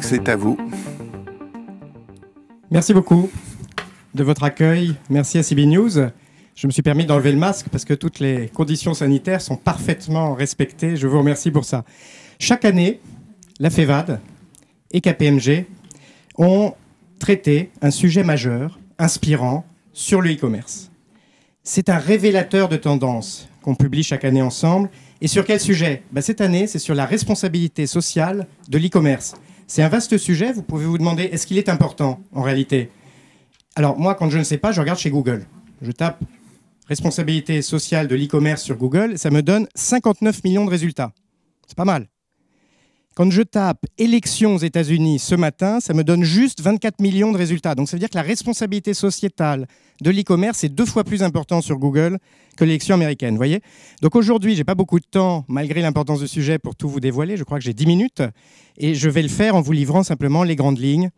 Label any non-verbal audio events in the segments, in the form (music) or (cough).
c'est à vous. Merci beaucoup de votre accueil. Merci à CB News. Je me suis permis d'enlever le masque parce que toutes les conditions sanitaires sont parfaitement respectées. Je vous remercie pour ça. Chaque année, la FEVAD et KPMG ont traité un sujet majeur, inspirant, sur le e-commerce. C'est un révélateur de tendance qu'on publie chaque année ensemble. Et sur quel sujet ben, Cette année, c'est sur la responsabilité sociale de l'e-commerce. C'est un vaste sujet, vous pouvez vous demander est-ce qu'il est important en réalité Alors moi, quand je ne sais pas, je regarde chez Google. Je tape responsabilité sociale de l'e-commerce sur Google, ça me donne 59 millions de résultats. C'est pas mal. Quand je tape élections aux États-Unis ce matin, ça me donne juste 24 millions de résultats. Donc ça veut dire que la responsabilité sociétale de l'e-commerce est deux fois plus importante sur Google que l'élection américaine. Voyez Donc aujourd'hui, j'ai pas beaucoup de temps, malgré l'importance du sujet, pour tout vous dévoiler. Je crois que j'ai 10 minutes. Et je vais le faire en vous livrant simplement les grandes lignes,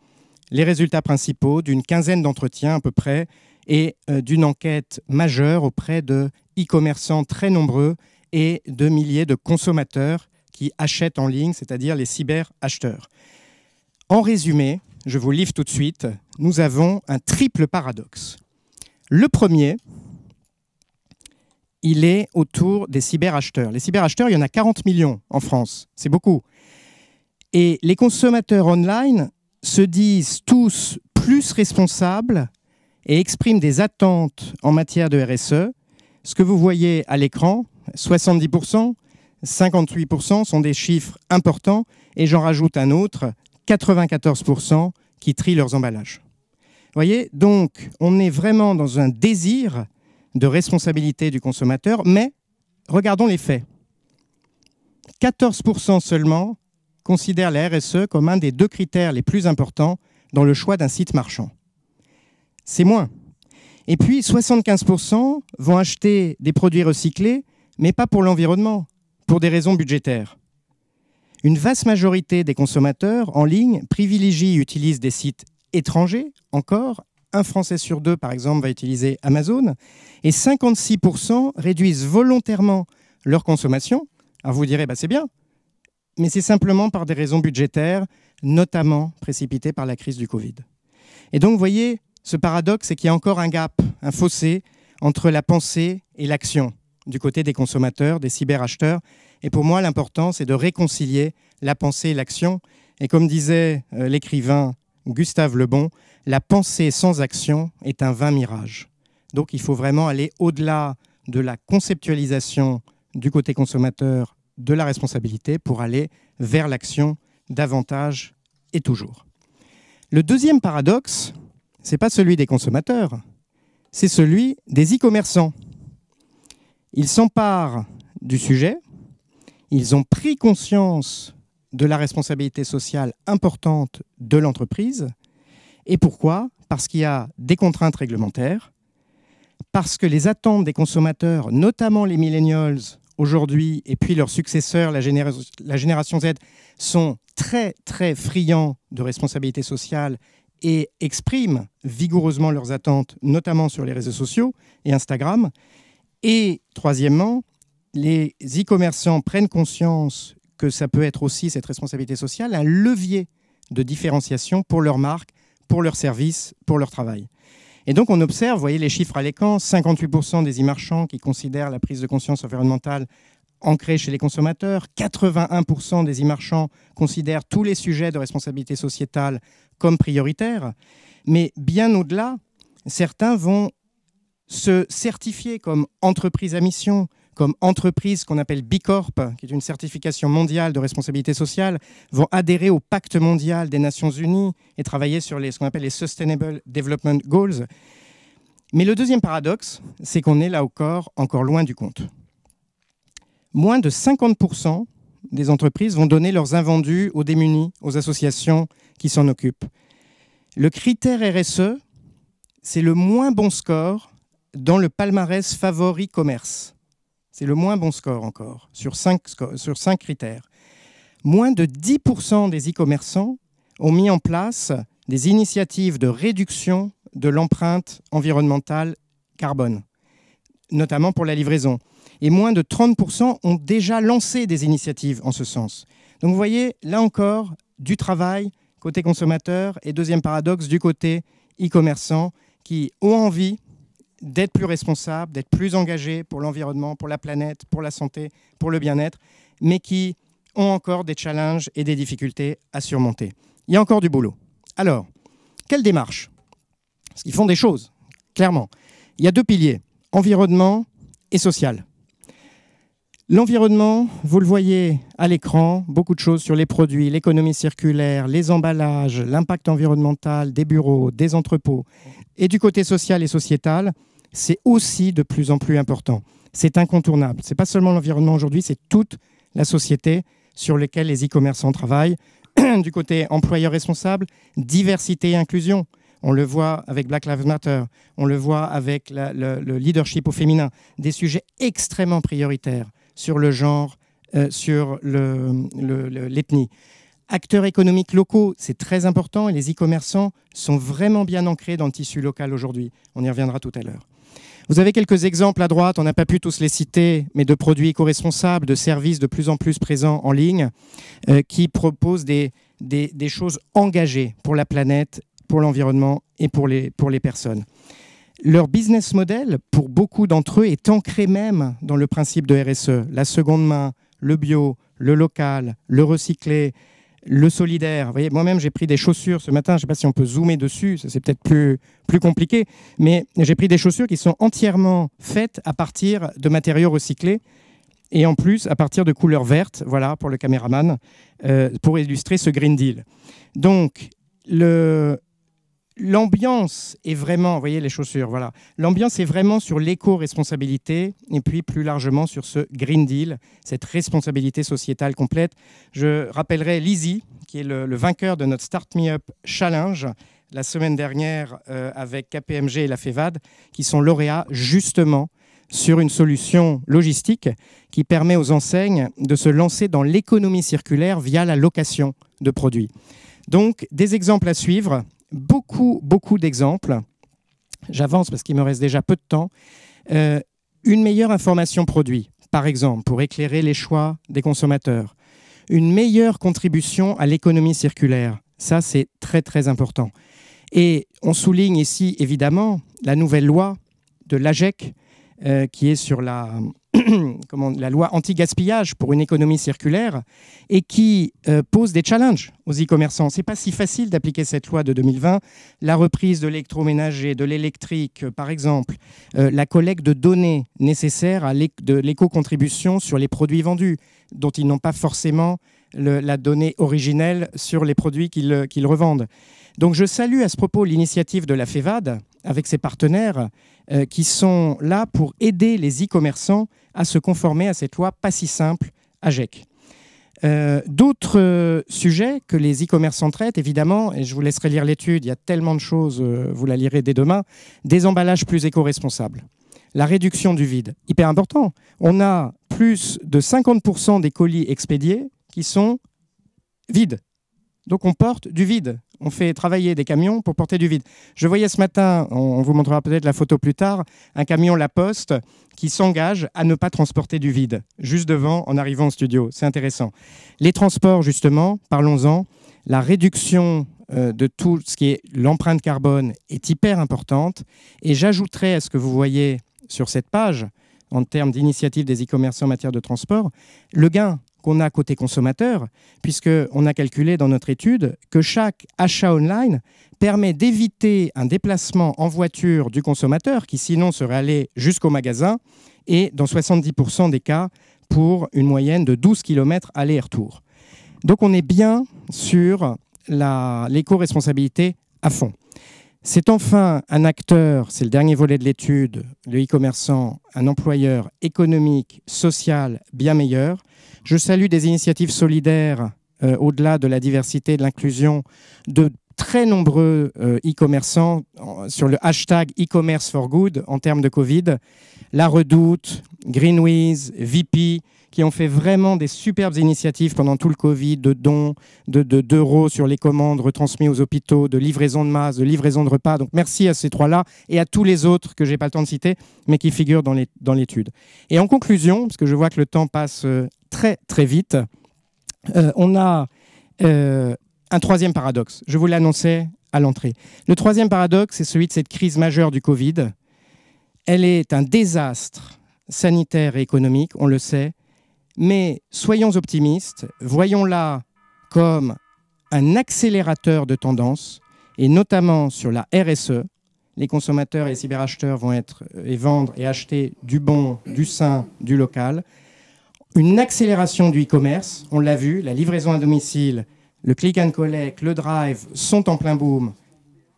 les résultats principaux d'une quinzaine d'entretiens à peu près et euh, d'une enquête majeure auprès de e-commerçants très nombreux et de milliers de consommateurs qui achètent en ligne, c'est-à-dire les cyber-acheteurs. En résumé, je vous livre tout de suite, nous avons un triple paradoxe. Le premier, il est autour des cyber-acheteurs. Les cyber-acheteurs, il y en a 40 millions en France, c'est beaucoup. Et les consommateurs online se disent tous plus responsables et expriment des attentes en matière de RSE. Ce que vous voyez à l'écran, 70%, 58% sont des chiffres importants et j'en rajoute un autre, 94% qui trient leurs emballages. Vous voyez, donc on est vraiment dans un désir de responsabilité du consommateur, mais regardons les faits. 14% seulement considèrent la RSE comme un des deux critères les plus importants dans le choix d'un site marchand. C'est moins. Et puis 75% vont acheter des produits recyclés, mais pas pour l'environnement, pour des raisons budgétaires. Une vaste majorité des consommateurs en ligne privilégient et utilisent des sites étrangers encore. Un Français sur deux, par exemple, va utiliser Amazon. Et 56% réduisent volontairement leur consommation. Alors vous direz, bah, c'est bien, mais c'est simplement par des raisons budgétaires, notamment précipitées par la crise du Covid. Et donc, vous voyez, ce paradoxe, c'est qu'il y a encore un gap, un fossé entre la pensée et l'action du côté des consommateurs, des cyberacheteurs. Et pour moi, l'important, c'est de réconcilier la pensée et l'action. Et comme disait euh, l'écrivain Gustave Lebon, la pensée sans action est un vain mirage. Donc il faut vraiment aller au-delà de la conceptualisation du côté consommateur de la responsabilité pour aller vers l'action davantage et toujours. Le deuxième paradoxe, ce n'est pas celui des consommateurs, c'est celui des e-commerçants. Ils s'emparent du sujet, ils ont pris conscience de la responsabilité sociale importante de l'entreprise. Et pourquoi Parce qu'il y a des contraintes réglementaires, parce que les attentes des consommateurs, notamment les millennials aujourd'hui et puis leurs successeurs, la, génération Z, sont très très friands de responsabilité sociale et expriment vigoureusement leurs attentes, notamment sur les réseaux sociaux et Instagram. Et troisièmement, les e-commerçants prennent conscience que ça peut être aussi cette responsabilité sociale un levier de différenciation pour leur marque, pour leur service, pour leur travail. Et donc on observe, vous voyez les chiffres à l'écran, 58% des e-marchands qui considèrent la prise de conscience environnementale ancrée chez les consommateurs, 81% des e-marchands considèrent tous les sujets de responsabilité sociétale comme prioritaires, mais bien au-delà, certains vont se certifier comme entreprise à mission, comme entreprise qu'on appelle Bicorp, qui est une certification mondiale de responsabilité sociale, vont adhérer au pacte mondial des Nations Unies et travailler sur les, ce qu'on appelle les Sustainable Development Goals. Mais le deuxième paradoxe, c'est qu'on est là encore, encore loin du compte. Moins de 50% des entreprises vont donner leurs invendus aux démunis, aux associations qui s'en occupent. Le critère RSE, c'est le moins bon score dans le palmarès favori commerce. C'est le moins bon score encore, sur cinq sur critères. Moins de 10% des e-commerçants ont mis en place des initiatives de réduction de l'empreinte environnementale carbone, notamment pour la livraison. Et moins de 30% ont déjà lancé des initiatives en ce sens. Donc vous voyez, là encore, du travail côté consommateur et deuxième paradoxe du côté e-commerçant qui ont envie d'être plus responsable, d'être plus engagé pour l'environnement, pour la planète, pour la santé, pour le bien-être, mais qui ont encore des challenges et des difficultés à surmonter. Il y a encore du boulot. Alors, quelle démarche Parce qu'ils font des choses, clairement. Il y a deux piliers, environnement et social. L'environnement, vous le voyez à l'écran, beaucoup de choses sur les produits, l'économie circulaire, les emballages, l'impact environnemental des bureaux, des entrepôts. Et du côté social et sociétal, c'est aussi de plus en plus important. C'est incontournable. Ce n'est pas seulement l'environnement aujourd'hui, c'est toute la société sur laquelle les e-commerçants travaillent. (clears throat) du côté employeur responsable, diversité et inclusion. On le voit avec Black Lives Matter, on le voit avec le, leadership au féminin, des sujets extrêmement prioritaires sur le genre, euh, sur l'ethnie. Acteurs économiques locaux, c'est très important et les e-commerçants sont vraiment bien ancrés dans le tissu local aujourd'hui. On y reviendra tout à l'heure. Vous avez quelques exemples à droite, on n'a pas pu tous les citer, mais de produits éco-responsables, de services de plus en plus présents en ligne, euh, qui proposent des, choses engagées pour la planète, pour l'environnement et pour les personnes. Leur business model, pour beaucoup d'entre eux, est ancré même dans le principe de RSE. La seconde main, le bio, le local, le recyclé, le solidaire. voyez, moi-même, j'ai pris des chaussures ce matin. Je ne sais pas si on peut zoomer dessus, c'est peut-être plus, plus compliqué, mais j'ai pris des chaussures qui sont entièrement faites à partir de matériaux recyclés et en plus à partir de couleurs vertes, voilà, pour le caméraman, euh, pour illustrer ce Green Deal. Donc, le, l'ambiance est vraiment, voyez les chaussures, voilà, l'ambiance est vraiment sur l'éco-responsabilité et puis plus largement sur ce Green Deal, cette responsabilité sociétale complète. Je rappellerai Lizzie, qui est le, vainqueur de notre Start Me Up Challenge la semaine dernière euh, avec KPMG et la FEVAD, qui sont lauréats justement sur une solution logistique qui permet aux enseignes de se lancer dans l'économie circulaire via la location de produits. Donc, des exemples à suivre beaucoup, beaucoup d'exemples. J'avance parce qu'il me reste déjà peu de temps. Euh, une meilleure information produit, par exemple, pour éclairer les choix des consommateurs. Une meilleure contribution à l'économie circulaire. Ça, c'est très, très important. Et on souligne ici, évidemment, la nouvelle loi de l'AGEC euh, qui est sur (clears throat) la, loi anti-gaspillage pour une économie circulaire et qui euh, pose des challenges aux e-commerçants. Ce n'est pas si facile d'appliquer cette loi de 2020. La reprise de l'électroménager, de l'électrique, euh, par exemple, la collecte de données nécessaires à l'éco-contribution sur les produits vendus, dont ils n'ont pas forcément la donnée originelle sur les produits qu'ils revendent. Donc je salue à ce propos l'initiative de la FEVAD, avec ses partenaires euh, qui sont là pour aider les e-commerçants à se conformer à cette loi pas si simple AGEC. Euh, D'autres sujets que les e-commerçants traitent, évidemment, et je vous laisserai lire l'étude, il y a tellement de choses, euh, vous la lirez dès demain, des emballages plus éco-responsables, la réduction du vide, hyper important. On a plus de 50% des colis expédiés qui sont vides, donc on porte du vide. On fait travailler des camions pour porter du vide. Je voyais ce matin, on vous montrera peut-être la photo plus tard, un camion La Poste qui s'engage à ne pas transporter du vide, juste devant en arrivant au studio. C'est intéressant. Les transports, justement, parlons-en. La réduction euh, de tout ce qui est l'empreinte carbone est hyper importante. Et j'ajouterai à ce que vous voyez sur cette page, en termes d'initiative des e-commerçants en matière de transport, le gain qu'on a côté consommateur, puisqu'on a calculé dans notre étude que chaque achat online permet d'éviter un déplacement en voiture du consommateur qui sinon serait allé jusqu'au magasin et dans 70% des cas pour une moyenne de 12 km aller-retour. Donc on est bien sur l'éco-responsabilité à fond. C'est enfin un acteur, c'est le dernier volet de l'étude, le e-commerçant, un employeur économique, social, bien meilleur. Je salue des initiatives solidaires euh, au-delà de la diversité et de l'inclusion de très nombreux euh, e-commerçants sur le hashtag e-commerce for good en termes de Covid. La Redoute, Greenwiz, VP, qui ont fait vraiment des superbes initiatives pendant tout le Covid, de dons, d'euros de, sur les commandes retransmises aux hôpitaux, de livraison de masse, de livraison de repas. Donc merci à ces trois-là et à tous les autres que j'ai pas le temps de citer, mais qui figurent dans l'étude. Et en conclusion, parce que je vois que le temps passe euh, très très vite, euh, on a euh, un troisième paradoxe. Je vous l'annonçais à l'entrée. Le troisième paradoxe, c'est celui de cette crise majeure du Covid. Elle est un désastre sanitaire et économique, on le sait, mais soyons optimistes, voyons-la comme un accélérateur de tendance, et notamment sur la RSE. Les consommateurs et les cyberacheteurs vont être euh, et vendre et acheter du bon, du sain, du local. Une accélération du e-commerce, on l'a vu, la livraison à domicile, le click and collect, le drive sont en plein boom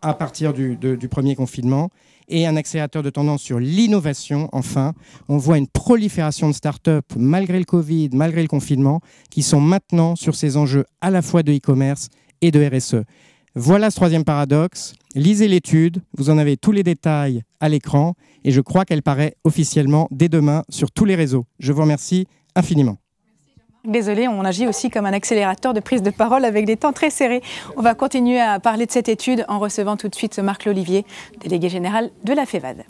à partir du, premier confinement et un accélérateur de tendance sur l'innovation, enfin. On voit une prolifération de start-up malgré le Covid, malgré le confinement, qui sont maintenant sur ces enjeux à la fois de e-commerce et de RSE. Voilà ce troisième paradoxe. Lisez l'étude, vous en avez tous les détails à l'écran et je crois qu'elle paraît officiellement dès demain sur tous les réseaux. Je vous remercie infiniment. Désolé, on agit aussi comme un accélérateur de prise de parole avec des temps très serrés. On va continuer à parler de cette étude en recevant tout de suite Marc Lolivier, délégué général de la FEVAD.